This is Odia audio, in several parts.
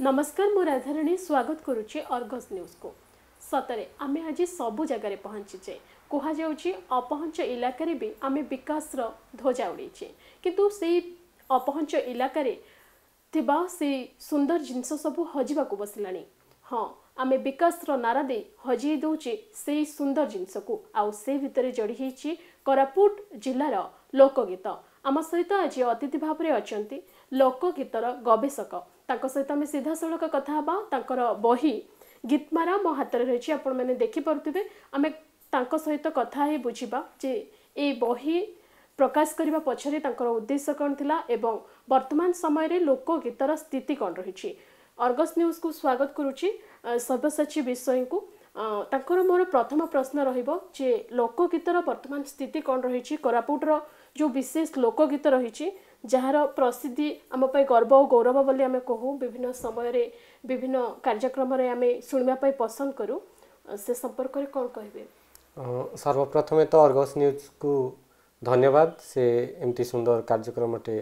नमस्कार म स्वागत गरु अर्गस न्युज कु सतले आम आज सबै जग्गा पहचिचे कु अपहञ इलाकार बि आम बिकास र ध्वजा से सुंदर जिंस इलाकार हजिबा को सबै हां आमे विकास रो नारा हजे सुन्दर कोरापुट जिल्ला रो लोकगीत ଆମ ସହିତ ଆଜି ଅତିଥି ଭାବରେ ଅଛନ୍ତି ଲୋକଗୀତର ଗବେଷକ ତାଙ୍କ ସହିତ ଆମେ ସିଧାସଳଖ କଥା ହେବା ତାଙ୍କର ବହି ଗୀତମାରା ମୋ ହାତରେ ରହିଛି ଆପଣମାନେ ଦେଖିପାରୁଥିବେ ଆମେ ତାଙ୍କ ସହିତ କଥା ହେଇ ବୁଝିବା ଯେ ଏଇ ବହି ପ୍ରକାଶ କରିବା ପଛରେ ତାଙ୍କର ଉଦ୍ଦେଶ୍ୟ କ'ଣ ଥିଲା ଏବଂ ବର୍ତ୍ତମାନ ସମୟରେ ଲୋକଗୀତର ସ୍ଥିତି କ'ଣ ରହିଛି ଅର୍ଗସ୍ ନ୍ୟୁଜ୍କୁ ସ୍ୱାଗତ କରୁଛି ସବ୍ୟସାଚୀ ବିଷୟଙ୍କୁ तर मोर प्रथम प्रश्न रहिबो जे र वर्तमान स्थिति कोन कन रहे जो विशेष लोकगीत रहिछि जहाँ प्रसिद्धि हम आम गर्व गौरव कहू विभिन्न समय रे विभिन्न कार्यक्रम रे सुनबा पसंद करू से शुवाप पसन्द गरौँ सर्के सर्वप्रथम त अर्गस न्यूज को धन्यवाद से सुंदर सेमी सुन्दर कार्क्रमटे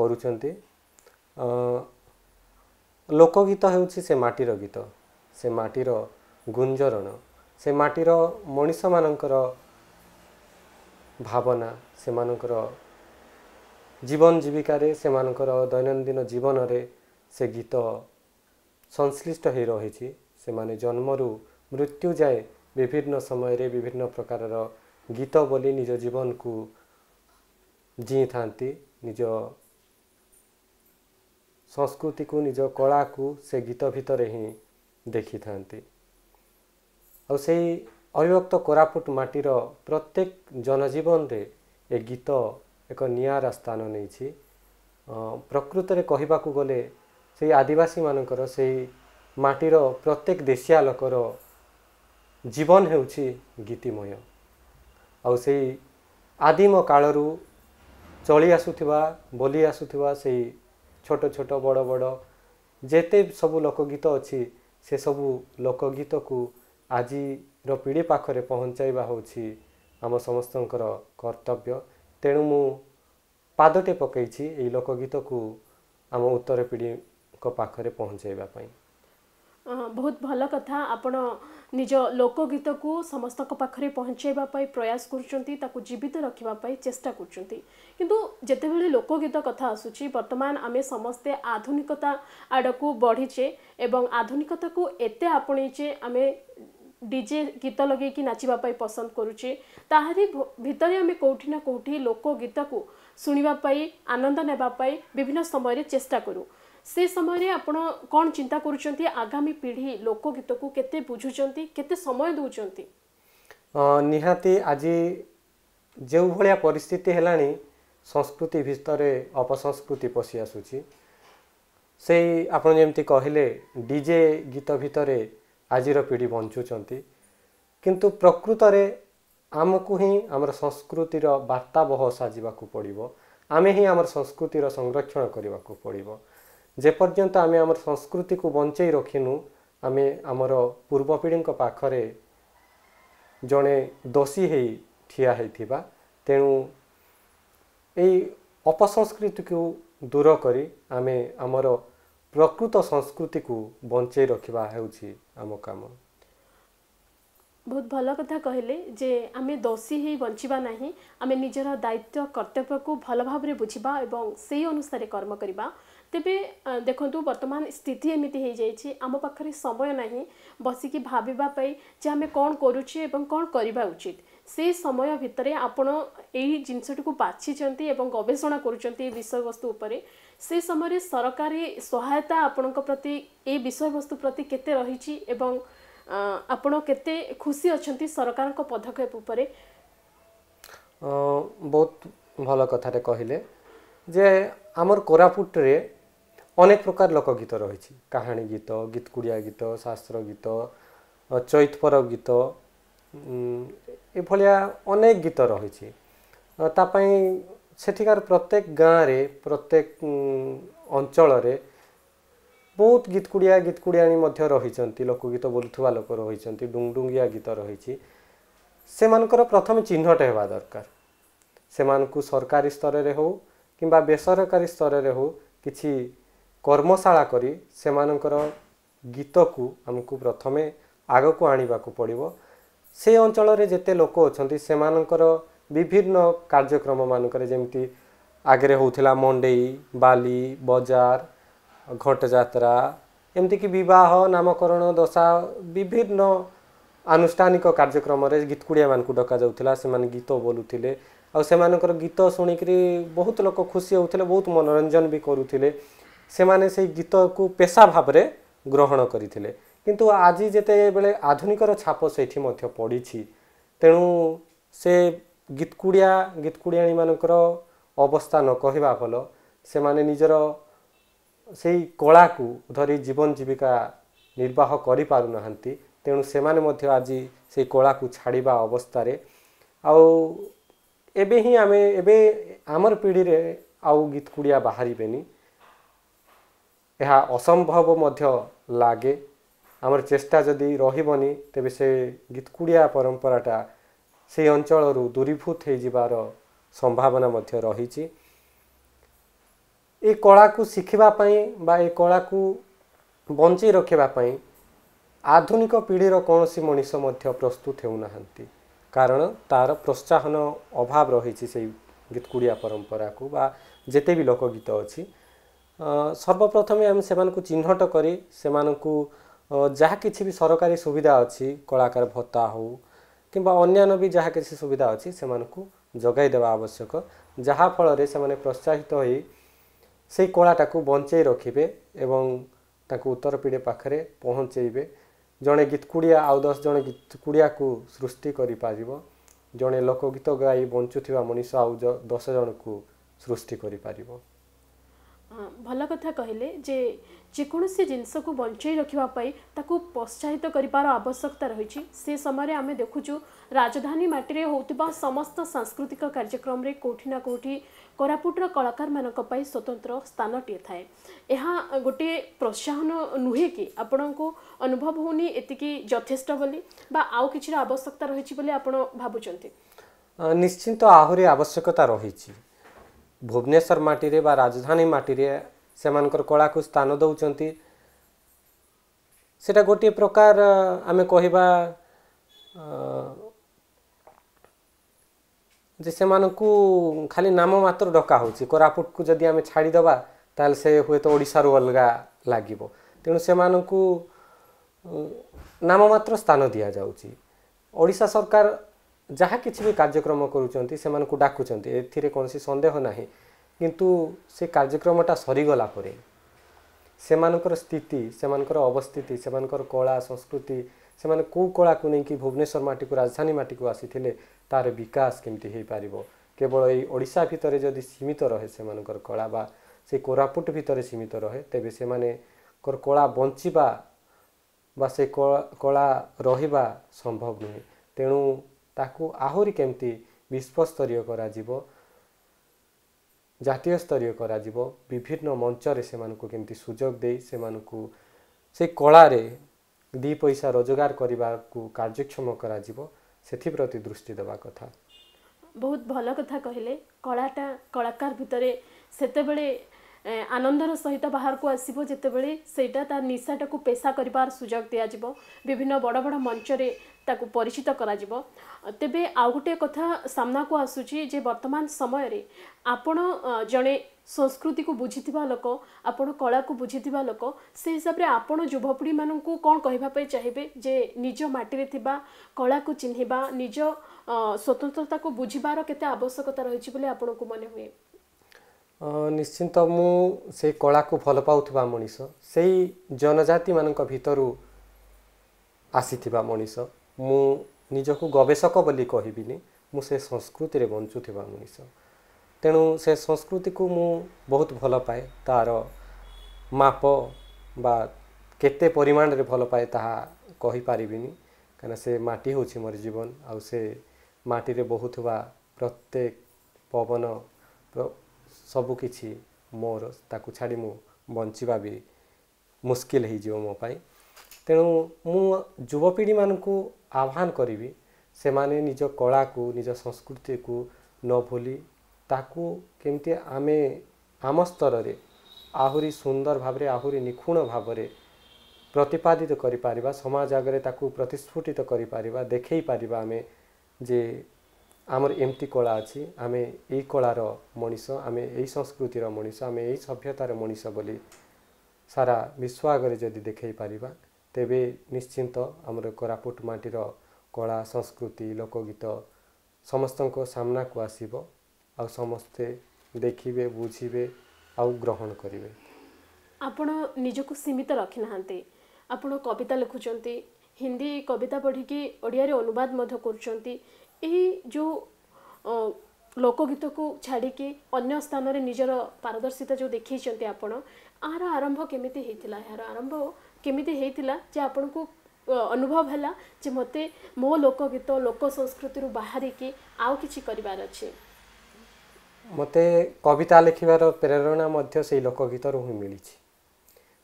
गरुन्छ लोकगीत से माटी रो गीत से माटी रो ଗୁଞ୍ଜରଣ ସେ ମାଟିର ମଣିଷମାନଙ୍କର ଭାବନା ସେମାନଙ୍କର ଜୀବନ ଜୀବିକାରେ ସେମାନଙ୍କର ଦୈନନ୍ଦିନ ଜୀବନରେ ସେ ଗୀତ ସଂଶ୍ଳିଷ୍ଟ ହୋଇ ରହିଛି ସେମାନେ ଜନ୍ମରୁ ମୃତ୍ୟୁ ଯାଏ ବିଭିନ୍ନ ସମୟରେ ବିଭିନ୍ନ ପ୍ରକାରର ଗୀତ ବୋଲି ନିଜ ଜୀବନକୁ ଜିଇଥାନ୍ତି ନିଜ ସଂସ୍କୃତିକୁ ନିଜ କଳାକୁ ସେ ଗୀତ ଭିତରେ ହିଁ ଦେଖିଥାନ୍ତି ଆଉ ସେଇ ଅବିଭକ୍ତ କୋରାପୁଟ ମାଟିର ପ୍ରତ୍ୟେକ ଜନଜୀବନରେ ଏ ଗୀତ ଏକ ନିଆରା ସ୍ଥାନ ନେଇଛି ପ୍ରକୃତରେ କହିବାକୁ ଗଲେ ସେଇ ଆଦିବାସୀମାନଙ୍କର ସେଇ ମାଟିର ପ୍ରତ୍ୟେକ ଦେଶିଆ ଲୋକର ଜୀବନ ହେଉଛି ଗୀତିମୟ ଆଉ ସେଇ ଆଦିମ କାଳରୁ ଚଳି ଆସୁଥିବା ବୋଲି ଆସୁଥିବା ସେଇ ଛୋଟ ଛୋଟ ବଡ଼ ବଡ଼ ଯେତେ ସବୁ ଲୋକଗୀତ ଅଛି ସେସବୁ ଲୋକଗୀତକୁ ଆଜିର ପିଢ଼ି ପାଖରେ ପହଞ୍ଚାଇବା ହେଉଛି ଆମ ସମସ୍ତଙ୍କର କର୍ତ୍ତବ୍ୟ ତେଣୁ ମୁଁ ପାଦଟେ ପକାଇଛି ଏଇ ଲୋକଗୀତକୁ ଆମ ଉତ୍ତର ପିଢ଼ିଙ୍କ ପାଖରେ ପହଞ୍ଚାଇବା ପାଇଁ ବହୁତ ଭଲ କଥା ଆପଣ ନିଜ ଲୋକଗୀତକୁ ସମସ୍ତଙ୍କ ପାଖରେ ପହଞ୍ଚାଇବା ପାଇଁ ପ୍ରୟାସ କରୁଛନ୍ତି ତାକୁ ଜୀବିତ ରଖିବା ପାଇଁ ଚେଷ୍ଟା କରୁଛନ୍ତି କିନ୍ତୁ ଯେତେବେଳେ ଲୋକଗୀତ କଥା ଆସୁଛି ବର୍ତ୍ତମାନ ଆମେ ସମସ୍ତେ ଆଧୁନିକତା ଆଡ଼କୁ ବଢ଼ିଛେ ଏବଂ ଆଧୁନିକତାକୁ ଏତେ ଆପଣେଇଛେ ଆମେ ଡିଜେ ଗୀତ ଲଗେଇକି ନାଚିବା ପାଇଁ ପସନ୍ଦ କରୁଛେ ତାହାରି ଭିତରେ ଆମେ କେଉଁଠି ନା କେଉଁଠି ଲୋକଗୀତକୁ ଶୁଣିବା ପାଇଁ ଆନନ୍ଦ ନେବା ପାଇଁ ବିଭିନ୍ନ ସମୟରେ ଚେଷ୍ଟା କରୁ ସେ ସମୟରେ ଆପଣ କ'ଣ ଚିନ୍ତା କରୁଛନ୍ତି ଆଗାମୀ ପିଢ଼ି ଲୋକଗୀତକୁ କେତେ ବୁଝୁଛନ୍ତି କେତେ ସମୟ ଦେଉଛନ୍ତି ନିହାତି ଆଜି ଯେଉଁଭଳିଆ ପରିସ୍ଥିତି ହେଲାଣି ସଂସ୍କୃତି ଭିତରେ ଅପସଂସ୍କୃତି ପଶି ଆସୁଛି ସେଇ ଆପଣ ଯେମିତି କହିଲେ ଡିଜେ ଗୀତ ଭିତରେ ଆଜିର ପିଢ଼ି ବଞ୍ଚୁଛନ୍ତି କିନ୍ତୁ ପ୍ରକୃତରେ ଆମକୁ ହିଁ ଆମର ସଂସ୍କୃତିର ବାର୍ତ୍ତାବହ ସାଜିବାକୁ ପଡ଼ିବ ଆମେ ହିଁ ଆମର ସଂସ୍କୃତିର ସଂରକ୍ଷଣ କରିବାକୁ ପଡ଼ିବ ଯେପର୍ଯ୍ୟନ୍ତ ଆମେ ଆମର ସଂସ୍କୃତିକୁ ବଞ୍ଚେଇ ରଖିନୁ ଆମେ ଆମର ପୂର୍ବପିଢ଼ିଙ୍କ ପାଖରେ ଜଣେ ଦୋଷୀ ହେଇ ଠିଆ ହେଇଥିବା ତେଣୁ ଏଇ ଅପସଂସ୍କୃତିକୁ ଦୂର କରି ଆମେ ଆମର ପ୍ରକୃତ ସଂସ୍କୃତିକୁ ବଞ୍ଚାଇ ରଖିବା ହେଉଛି ଆମ କାମ ବହୁତ ଭଲ କଥା କହିଲେ ଯେ ଆମେ ଦୋଷୀ ହେଇ ବଞ୍ଚିବା ନାହିଁ ଆମେ ନିଜର ଦାୟିତ୍ୱ କର୍ତ୍ତବ୍ୟକୁ ଭଲ ଭାବରେ ବୁଝିବା ଏବଂ ସେହି ଅନୁସାରେ କର୍ମ କରିବା ତେବେ ଦେଖନ୍ତୁ ବର୍ତ୍ତମାନ ସ୍ଥିତି ଏମିତି ହେଇଯାଇଛି ଆମ ପାଖରେ ସମୟ ନାହିଁ ବସିକି ଭାବିବା ପାଇଁ ଯେ ଆମେ କ'ଣ କରୁଛେ ଏବଂ କ'ଣ କରିବା ଉଚିତ ସେହି ସମୟ ଭିତରେ ଆପଣ ଏହି ଜିନିଷଟିକୁ ବାଛିଛନ୍ତି ଏବଂ ଗବେଷଣା କରୁଛନ୍ତି ଏ ବିଷୟବସ୍ତୁ ଉପରେ ସେ ସମୟରେ ସରକାରୀ ସହାୟତା ଆପଣଙ୍କ ପ୍ରତି ଏଇ ବିଷୟବସ୍ତୁ ପ୍ରତି କେତେ ରହିଛି ଏବଂ ଆପଣ କେତେ ଖୁସି ଅଛନ୍ତି ସରକାରଙ୍କ ପଦକ୍ଷେପ ଉପରେ ବହୁତ ଭଲ କଥାରେ କହିଲେ ଯେ ଆମର କୋରାପୁଟରେ ଅନେକ ପ୍ରକାର ଲୋକଗୀତ ରହିଛି କାହାଣୀ ଗୀତ ଗୀତକୁଡ଼ିଆ ଗୀତ ଶାସ୍ତ୍ର ଗୀତ ଚୈତପର ଗୀତ ଏଭଳିଆ ଅନେକ ଗୀତ ରହିଛି ତା ପାଇଁ ସେଠିକାର ପ୍ରତ୍ୟେକ ଗାଁରେ ପ୍ରତ୍ୟେକ ଅଞ୍ଚଳରେ ବହୁତ ଗୀତକୁଡ଼ିଆ ଗୀତକୁଡ଼ିଆଣୀ ମଧ୍ୟ ରହିଛନ୍ତି ଲୋକଗୀତ ବୋଲୁଥିବା ଲୋକ ରହିଛନ୍ତି ଡୁଙ୍ଗୁଙ୍ଗିଆ ଗୀତ ରହିଛି ସେମାନଙ୍କର ପ୍ରଥମେ ଚିହ୍ନଟ ହେବା ଦରକାର ସେମାନଙ୍କୁ ସରକାରୀ ସ୍ତରରେ ହେଉ କିମ୍ବା ବେସରକାରୀ ସ୍ତରରେ ହେଉ କିଛି କର୍ମଶାଳା କରି ସେମାନଙ୍କର ଗୀତକୁ ଆମକୁ ପ୍ରଥମେ ଆଗକୁ ଆଣିବାକୁ ପଡ଼ିବ ସେ ଅଞ୍ଚଳରେ ଯେତେ ଲୋକ ଅଛନ୍ତି ସେମାନଙ୍କର ବିଭିନ୍ନ କାର୍ଯ୍ୟକ୍ରମମାନଙ୍କରେ ଯେମିତି ଆଗରେ ହେଉଥିଲା ମଣ୍ଡେଇ ବାଲି ବଜାର ଘଟଯାତ୍ରା ଏମିତିକି ବିବାହ ନାମକରଣ ଦଶା ବିଭିନ୍ନ ଆନୁଷ୍ଠାନିକ କାର୍ଯ୍ୟକ୍ରମରେ ଗୀତକୁଡ଼ିଆମାନଙ୍କୁ ଡକାଯାଉଥିଲା ସେମାନେ ଗୀତ ବୋଲୁଥିଲେ ଆଉ ସେମାନଙ୍କର ଗୀତ ଶୁଣିକରି ବହୁତ ଲୋକ ଖୁସି ହେଉଥିଲେ ବହୁତ ମନୋରଞ୍ଜନ ବି କରୁଥିଲେ ସେମାନେ ସେଇ ଗୀତକୁ ପେଶା ଭାବରେ ଗ୍ରହଣ କରିଥିଲେ କିନ୍ତୁ ଆଜି ଯେତେବେଳେ ଆଧୁନିକର ଛାପ ସେଇଠି ମଧ୍ୟ ପଡ଼ିଛି ତେଣୁ ସେ ଗୀତକୁଡ଼ିଆ ଗୀତକୁଡ଼ିଆଣୀମାନଙ୍କର ଅବସ୍ଥା ନ କହିବା ଭଲ ସେମାନେ ନିଜର ସେଇ କଳାକୁ ଧରି ଜୀବନ ଜୀବିକା ନିର୍ବାହ କରିପାରୁନାହାନ୍ତି ତେଣୁ ସେମାନେ ମଧ୍ୟ ଆଜି ସେଇ କଳାକୁ ଛାଡ଼ିବା ଅବସ୍ଥାରେ ଆଉ ଏବେ ହିଁ ଆମେ ଏବେ ଆମର ପିଢ଼ିରେ ଆଉ ଗୀତକୁଡ଼ିଆ ବାହାରିବେନି ଏହା ଅସମ୍ଭବ ମଧ୍ୟ ଲାଗେ ଆମର ଚେଷ୍ଟା ଯଦି ରହିବନି ତେବେ ସେ ଗୀତକୁଡ଼ିଆ ପରମ୍ପରାଟା ସେହି ଅଞ୍ଚଳରୁ ଦୂରୀଭୂତ ହୋଇଯିବାର ସମ୍ଭାବନା ମଧ୍ୟ ରହିଛି ଏ କଳାକୁ ଶିଖିବା ପାଇଁ ବା ଏ କଳାକୁ ବଞ୍ଚେଇ ରଖିବା ପାଇଁ ଆଧୁନିକ ପିଢ଼ିର କୌଣସି ମଣିଷ ମଧ୍ୟ ପ୍ରସ୍ତୁତ ହେଉନାହାନ୍ତି କାରଣ ତା'ର ପ୍ରୋତ୍ସାହନ ଅଭାବ ରହିଛି ସେଇ ଗୀତକୁଡ଼ିଆ ପରମ୍ପରାକୁ ବା ଯେତେ ବି ଲୋକଗୀତ ଅଛି ସର୍ବପ୍ରଥମେ ଆମେ ସେମାନଙ୍କୁ ଚିହ୍ନଟ କରି ସେମାନଙ୍କୁ ଯାହା କିଛି ବି ସରକାରୀ ସୁବିଧା ଅଛି କଳାକାର ଭତ୍ତା ହେଉ କିମ୍ବା ଅନ୍ୟାନ୍ୟ ବି ଯାହା କିଛି ସୁବିଧା ଅଛି ସେମାନଙ୍କୁ ଯୋଗାଇ ଦେବା ଆବଶ୍ୟକ ଯାହାଫଳରେ ସେମାନେ ପ୍ରୋତ୍ସାହିତ ହୋଇ ସେଇ କଳାଟାକୁ ବଞ୍ଚାଇ ରଖିବେ ଏବଂ ତାକୁ ଉତ୍ତର ପିଢ଼ି ପାଖରେ ପହଞ୍ଚାଇବେ ଜଣେ ଗୀତକୁଡ଼ିଆ ଆଉ ଦଶ ଜଣେ କୁଡ଼ିଆକୁ ସୃଷ୍ଟି କରିପାରିବ ଜଣେ ଲୋକଗୀତ ଗାଇ ବଞ୍ଚୁଥିବା ମଣିଷ ଆଉ ଦଶ ଜଣକୁ ସୃଷ୍ଟି କରିପାରିବ ଭଲ କଥା କହିଲେ ଯେ ଯେକୌଣସି ଜିନିଷକୁ ବଞ୍ଚାଇ ରଖିବା ପାଇଁ ତାକୁ ପ୍ରୋତ୍ସାହିତ କରିବାର ଆବଶ୍ୟକତା ରହିଛି ସେ ସମୟରେ ଆମେ ଦେଖୁଛୁ ରାଜଧାନୀ ମାଟିରେ ହେଉଥିବା ସମସ୍ତ ସାଂସ୍କୃତିକ କାର୍ଯ୍ୟକ୍ରମରେ କେଉଁଠି ନା କେଉଁଠି କୋରାପୁଟର କଳାକାରମାନଙ୍କ ପାଇଁ ସ୍ୱତନ୍ତ୍ର ସ୍ଥାନଟିଏ ଥାଏ ଏହା ଗୋଟିଏ ପ୍ରୋତ୍ସାହନ ନୁହେଁ କି ଆପଣଙ୍କୁ ଅନୁଭବ ହେଉନି ଏତିକି ଯଥେଷ୍ଟ ବୋଲି ବା ଆଉ କିଛିର ଆବଶ୍ୟକତା ରହିଛି ବୋଲି ଆପଣ ଭାବୁଛନ୍ତି ନିଶ୍ଚିନ୍ତ ଆହୁରି ଆବଶ୍ୟକତା ରହିଛି ଭୁବନେଶ୍ୱର ମାଟିରେ ବା ରାଜଧାନୀ ମାଟିରେ ସେମାନଙ୍କର କଳାକୁ ସ୍ଥାନ ଦେଉଛନ୍ତି ସେଇଟା ଗୋଟିଏ ପ୍ରକାର ଆମେ କହିବା ଯେ ସେମାନଙ୍କୁ ଖାଲି ନାମ ମାତ୍ର ଡକା ହେଉଛି କୋରାପୁଟକୁ ଯଦି ଆମେ ଛାଡ଼ିଦେବା ତାହେଲେ ସେ ହୁଏତ ଓଡ଼ିଶାରୁ ଅଲଗା ଲାଗିବ ତେଣୁ ସେମାନଙ୍କୁ ନାମ ମାତ୍ର ସ୍ଥାନ ଦିଆଯାଉଛି ଓଡ଼ିଶା ସରକାର ଯାହା କିଛି ବି କାର୍ଯ୍ୟକ୍ରମ କରୁଛନ୍ତି ସେମାନଙ୍କୁ ଡାକୁଛନ୍ତି ଏଥିରେ କୌଣସି ସନ୍ଦେହ ନାହିଁ କିନ୍ତୁ ସେ କାର୍ଯ୍ୟକ୍ରମଟା ସରିଗଲା ପରେ ସେମାନଙ୍କର ସ୍ଥିତି ସେମାନଙ୍କର ଅବସ୍ଥିତି ସେମାନଙ୍କର କଳା ସଂସ୍କୃତି ସେମାନେ କେଉଁ କଳାକୁ ନେଇକି ଭୁବନେଶ୍ୱର ମାଟିକୁ ରାଜଧାନୀ ମାଟିକୁ ଆସିଥିଲେ ତା'ର ବିକାଶ କେମିତି ହୋଇପାରିବ କେବଳ ଏଇ ଓଡ଼ିଶା ଭିତରେ ଯଦି ସୀମିତ ରହେ ସେମାନଙ୍କର କଳା ବା ସେ କୋରାପୁଟ ଭିତରେ ସୀମିତ ରହେ ତେବେ ସେମାନଙ୍କର କଳା ବଞ୍ଚିବା ବା ସେ କଳା ରହିବା ସମ୍ଭବ ନୁହେଁ ତେଣୁ ତାକୁ ଆହୁରି କେମିତି ବିଶ୍ୱସ୍ତରୀୟ କରାଯିବ ଜାତୀୟ ସ୍ତରୀୟ କରାଯିବ ବିଭିନ୍ନ ମଞ୍ଚରେ ସେମାନଙ୍କୁ କେମିତି ସୁଯୋଗ ଦେଇ ସେମାନଙ୍କୁ ସେ କଳାରେ ଦୁଇ ପଇସା ରୋଜଗାର କରିବାକୁ କାର୍ଯ୍ୟକ୍ଷମ କରାଯିବ ସେଥିପ୍ରତି ଦୃଷ୍ଟି ଦେବା କଥା ବହୁତ ଭଲ କଥା କହିଲେ କଳାଟା କଳାକାର ଭିତରେ ସେତେବେଳେ ଆନନ୍ଦର ସହିତ ବାହାରକୁ ଆସିବ ଯେତେବେଳେ ସେଇଟା ତା ନିଶାଟାକୁ ପେଶା କରିବାର ସୁଯୋଗ ଦିଆଯିବ ବିଭିନ୍ନ ବଡ଼ ବଡ଼ ମଞ୍ଚରେ ତାକୁ ପରିଚିତ କରାଯିବ ତେବେ ଆଉ ଗୋଟିଏ କଥା ସାମ୍ନାକୁ ଆସୁଛି ଯେ ବର୍ତ୍ତମାନ ସମୟରେ ଆପଣ ଜଣେ ସଂସ୍କୃତିକୁ ବୁଝିଥିବା ଲୋକ ଆପଣ କଳାକୁ ବୁଝିଥିବା ଲୋକ ସେ ହିସାବରେ ଆପଣ ଯୁବପିଢ଼ିମାନଙ୍କୁ କ'ଣ କହିବା ପାଇଁ ଚାହିଁବେ ଯେ ନିଜ ମାଟିରେ ଥିବା କଳାକୁ ଚିହ୍ନିବା ନିଜ ସ୍ୱତନ୍ତ୍ରତାକୁ ବୁଝିବାର କେତେ ଆବଶ୍ୟକତା ରହିଛି ବୋଲି ଆପଣଙ୍କୁ ମନେ ହୁଏ ନିଶ୍ଚିନ୍ତ ମୁଁ ସେ କଳାକୁ ଭଲ ପାଉଥିବା ମଣିଷ ସେଇ ଜନଜାତିମାନଙ୍କ ଭିତରୁ ଆସିଥିବା ମଣିଷ ମୁଁ ନିଜକୁ ଗବେଷକ ବୋଲି କହିବିନି ମୁଁ ସେ ସଂସ୍କୃତିରେ ବଞ୍ଚୁଥିବା ମଣିଷ ତେଣୁ ସେ ସଂସ୍କୃତିକୁ ମୁଁ ବହୁତ ଭଲ ପାଏ ତା'ର ମାପ ବା କେତେ ପରିମାଣରେ ଭଲ ପାଏ ତାହା କହିପାରିବିନି କାହିଁକିନା ସେ ମାଟି ହେଉଛି ମୋର ଜୀବନ ଆଉ ସେ ମାଟିରେ ବହୁଥିବା ପ୍ରତ୍ୟେକ ପବନ ସବୁ କିଛି ମୋର ତାକୁ ଛାଡ଼ି ମୁଁ ବଞ୍ଚିବା ବି ମୁସ୍କିଲ ହୋଇଯିବ ମୋ ପାଇଁ ତେଣୁ ମୁଁ ଯୁବପିଢ଼ିମାନଙ୍କୁ ଆହ୍ୱାନ କରିବି ସେମାନେ ନିଜ କଳାକୁ ନିଜ ସଂସ୍କୃତିକୁ ନ ଭୁଲି ତାକୁ କେମିତି ଆମେ ଆମ ସ୍ତରରେ ଆହୁରି ସୁନ୍ଦର ଭାବରେ ଆହୁରି ନିଖୁଣ ଭାବରେ ପ୍ରତିପାଦିତ କରିପାରିବା ସମାଜ ଆଗରେ ତାକୁ ପ୍ରତିସ୍ଫୁଟିତ କରିପାରିବା ଦେଖାଇ ପାରିବା ଆମେ ଯେ ଆମର ଏମିତି କଳା ଅଛି ଆମେ ଏଇ କଳାର ମଣିଷ ଆମେ ଏଇ ସଂସ୍କୃତିର ମଣିଷ ଆମେ ଏଇ ସଭ୍ୟତାର ମଣିଷ ବୋଲି ସାରା ବିଶ୍ୱ ଆଗରେ ଯଦି ଦେଖାଇ ପାରିବା ତେବେ ନିଶ୍ଚିନ୍ତ ଆମର କୋରାପୁଟ ମାଟିର କଳା ସଂସ୍କୃତି ଲୋକଗୀତ ସମସ୍ତଙ୍କ ସାମ୍ନାକୁ ଆସିବ ଆଉ ସମସ୍ତେ ଦେଖିବେ ବୁଝିବେ ଆଉ ଗ୍ରହଣ କରିବେ ଆପଣ ନିଜକୁ ସୀମିତ ରଖିନାହାନ୍ତି ଆପଣ କବିତା ଲେଖୁଛନ୍ତି ହିନ୍ଦୀ କବିତା ପଢ଼ିକି ଓଡ଼ିଆରେ ଅନୁବାଦ ମଧ୍ୟ କରୁଛନ୍ତି ଏହି ଯେଉଁ ଲୋକଗୀତକୁ ଛାଡ଼ିକି ଅନ୍ୟ ସ୍ଥାନରେ ନିଜର ପାରଦର୍ଶିତା ଯେଉଁ ଦେଖେଇଛନ୍ତି ଆପଣ ଏହାର ଆରମ୍ଭ କେମିତି ହେଇଥିଲା ଏହାର ଆରମ୍ଭ କେମିତି ହେଇଥିଲା ଯେ ଆପଣଙ୍କୁ ଅନୁଭବ ହେଲା ଯେ ମୋତେ ମୋ ଲୋକଗୀତ ଲୋକ ସଂସ୍କୃତିରୁ ବାହାରିକି ଆଉ କିଛି କରିବାର ଅଛି ମୋତେ କବିତା ଲେଖିବାର ପ୍ରେରଣା ମଧ୍ୟ ସେଇ ଲୋକଗୀତରୁ ହିଁ ମିଳିଛି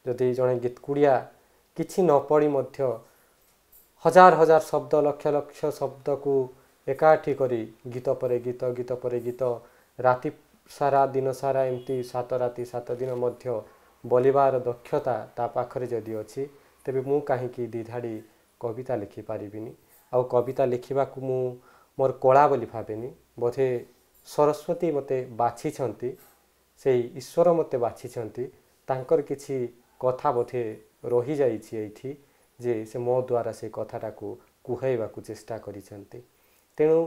ଯଦି ଜଣେ ଗୀତକୁଡ଼ିଆ କିଛି ନ ପଢ଼ି ମଧ୍ୟ ହଜାର ହଜାର ଶବ୍ଦ ଲକ୍ଷ ଲକ୍ଷ ଶବ୍ଦକୁ ଏକାଠି କରି ଗୀତ ପରେ ଗୀତ ଗୀତ ପରେ ଗୀତ ରାତି ସାରା ଦିନ ସାରା ଏମିତି ସାତ ରାତି ସାତ ଦିନ ମଧ୍ୟ ବୋଲିବାର ଦକ୍ଷତା ତା ପାଖରେ ଯଦି ଅଛି ତେବେ ମୁଁ କାହିଁକି ଦିଧାଡ଼ି କବିତା ଲେଖିପାରିବିନି ଆଉ କବିତା ଲେଖିବାକୁ ମୁଁ ମୋର କଳା ବୋଲି ଭାବେନି ବୋଧେ ସରସ୍ଵତୀ ମୋତେ ବାଛିଛନ୍ତି ସେଇ ଈଶ୍ୱର ମୋତେ ବାଛିଛନ୍ତି ତାଙ୍କର କିଛି କଥା ବୋଧେ ରହିଯାଇଛି ଏଇଠି ଯେ ସେ ମୋ ଦ୍ୱାରା ସେ କଥାଟାକୁ କୁହାଇବାକୁ ଚେଷ୍ଟା କରିଛନ୍ତି ତେଣୁ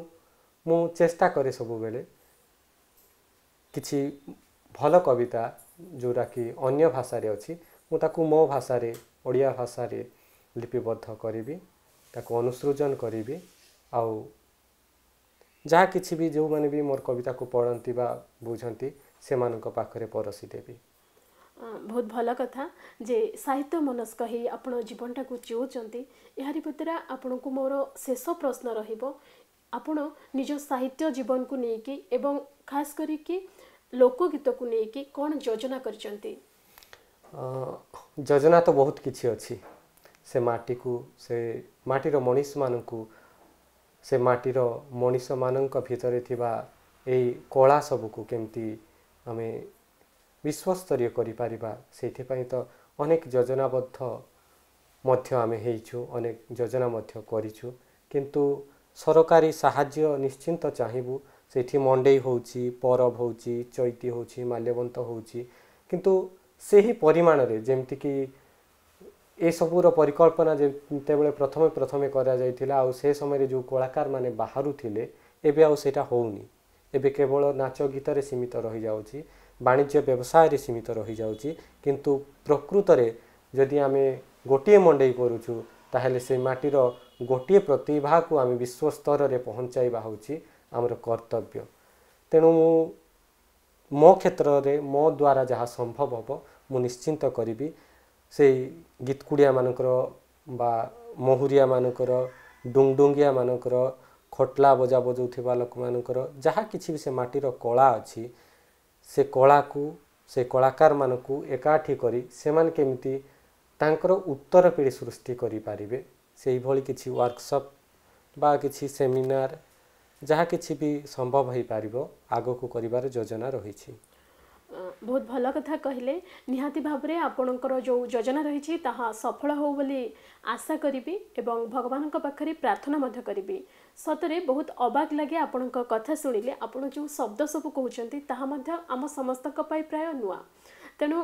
ମୁଁ ଚେଷ୍ଟା କରେ ସବୁବେଳେ କିଛି ଭଲ କବିତା ଯେଉଁଟାକି ଅନ୍ୟ ଭାଷାରେ ଅଛି ମୁଁ ତାକୁ ମୋ ଭାଷାରେ ଓଡ଼ିଆ ଭାଷାରେ ଲିପିବଦ୍ଧ କରିବି ତାକୁ ଅନୁସୃଜନ କରିବି ଆଉ ଯାହା କିଛି ବି ଯେଉଁମାନେ ବି ମୋର କବିତାକୁ ପଢ଼ନ୍ତି ବା ବୁଝନ୍ତି ସେମାନଙ୍କ ପାଖରେ ଦେବି ବହୁତ ଭଲ କଥା ଯେ ସାହିତ୍ୟ ମନସ୍କ ହେଇ ଆପଣ ଜୀବନଟାକୁ ଚିଉଛନ୍ତି ଏହାରି ଭିତରେ ଆପଣଙ୍କୁ ମୋର ଶେଷ ପ୍ରଶ୍ନ ରହିବ ଆପଣ ନିଜ ସାହିତ୍ୟ ଜୀବନକୁ ନେଇକି ଏବଂ ଖାସ କରିକି ଲୋକଗୀତକୁ ନେଇକି କ'ଣ ଯୋଜନା କରିଛନ୍ତି ଯୋଜନା ତ ବହୁତ କିଛି ଅଛି ସେ ମାଟିକୁ ସେ ମାଟିର ମଣିଷମାନଙ୍କୁ ସେ ମାଟିର ମଣିଷମାନଙ୍କ ଭିତରେ ଥିବା ଏଇ କଳା ସବୁକୁ କେମିତି ଆମେ ବିଶ୍ୱସ୍ତରୀୟ କରିପାରିବା ସେଇଥିପାଇଁ ତ ଅନେକ ଯୋଜନାବଦ୍ଧ ମଧ୍ୟ ଆମେ ହେଇଛୁ ଅନେକ ଯୋଜନା ମଧ୍ୟ କରିଛୁ କିନ୍ତୁ ସରକାରୀ ସାହାଯ୍ୟ ନିଶ୍ଚିନ୍ତ ଚାହିଁବୁ ସେଇଠି ମଣ୍ଡେଇ ହେଉଛି ପରବ ହେଉଛି ଚୈତି ହେଉଛି ମାଲ୍ୟବନ୍ତ ହେଉଛି କିନ୍ତୁ ସେହି ପରିମାଣରେ ଯେମିତିକି ଏସବୁର ପରିକଳ୍ପନା ଯେତେବେଳେ ପ୍ରଥମେ ପ୍ରଥମେ କରାଯାଇଥିଲା ଆଉ ସେ ସମୟରେ ଯେଉଁ କଳାକାରମାନେ ବାହାରୁଥିଲେ ଏବେ ଆଉ ସେଇଟା ହେଉନି ଏବେ କେବଳ ନାଚ ଗୀତରେ ସୀମିତ ରହିଯାଉଛି ବାଣିଜ୍ୟ ବ୍ୟବସାୟରେ ସୀମିତ ରହିଯାଉଛି କିନ୍ତୁ ପ୍ରକୃତରେ ଯଦି ଆମେ ଗୋଟିଏ ମଣ୍ଡେଇ କରୁଛୁ ତାହେଲେ ସେ ମାଟିର ଗୋଟିଏ ପ୍ରତିଭାକୁ ଆମେ ବିଶ୍ୱ ସ୍ତରରେ ପହଞ୍ଚାଇବା ହେଉଛି ଆମର କର୍ତ୍ତବ୍ୟ ତେଣୁ ମୁଁ ମୋ କ୍ଷେତ୍ରରେ ମୋ ଦ୍ୱାରା ଯାହା ସମ୍ଭବ ହେବ ମୁଁ ନିଶ୍ଚିନ୍ତ କରିବି ସେଇ ଗୀତକୁଡ଼ିଆମାନଙ୍କର ବା ମହୁରିଆମାନଙ୍କର ଡୁଙ୍ଗୁଙ୍ଗିଆମାନଙ୍କର ଖଟଲା ବଜା ବଜାଉଥିବା ଲୋକମାନଙ୍କର ଯାହା କିଛି ବି ସେ ମାଟିର କଳା ଅଛି ସେ କଳାକୁ ସେ କଳାକାରମାନଙ୍କୁ ଏକାଠି କରି ସେମାନେ କେମିତି ତାଙ୍କର ଉତ୍ତର ପିଢ଼ି ସୃଷ୍ଟି କରିପାରିବେ ସେହିଭଳି କିଛି ୱାର୍କସପ୍ ବା କିଛି ସେମିନାର ଯାହା କିଛି ବି ସମ୍ଭବ ହୋଇପାରିବ ଆଗକୁ କରିବାର ଯୋଜନା ରହିଛି ବହୁତ ଭଲ କଥା କହିଲେ ନିହାତି ଭାବରେ ଆପଣଙ୍କର ଯେଉଁ ଯୋଜନା ରହିଛି ତାହା ସଫଳ ହେଉ ବୋଲି ଆଶା କରିବି ଏବଂ ଭଗବାନଙ୍କ ପାଖରେ ପ୍ରାର୍ଥନା ମଧ୍ୟ କରିବି ସତରେ ବହୁତ ଅବାକ ଲାଗେ ଆପଣଙ୍କ କଥା ଶୁଣିଲେ ଆପଣ ଯେଉଁ ଶବ୍ଦ ସବୁ କହୁଛନ୍ତି ତାହା ମଧ୍ୟ ଆମ ସମସ୍ତଙ୍କ ପାଇଁ ପ୍ରାୟ ନୂଆ ତେଣୁ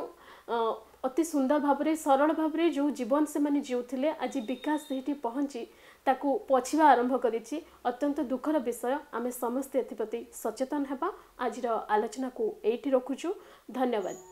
ଅତି ସୁନ୍ଦର ଭାବରେ ସରଳ ଭାବରେ ଯେଉଁ ଜୀବନ ସେମାନେ ଜିଉଥିଲେ ଆଜି ବିକାଶ ସେଇଠି ପହଞ୍ଚି ତାକୁ ପଛିବା ଆରମ୍ଭ କରିଛି ଅତ୍ୟନ୍ତ ଦୁଃଖର ବିଷୟ ଆମେ ସମସ୍ତେ ଏଥିପ୍ରତି ସଚେତନ ହେବା ଆଜିର ଆଲୋଚନାକୁ ଏଇଠି ରଖୁଛୁ ଧନ୍ୟବାଦ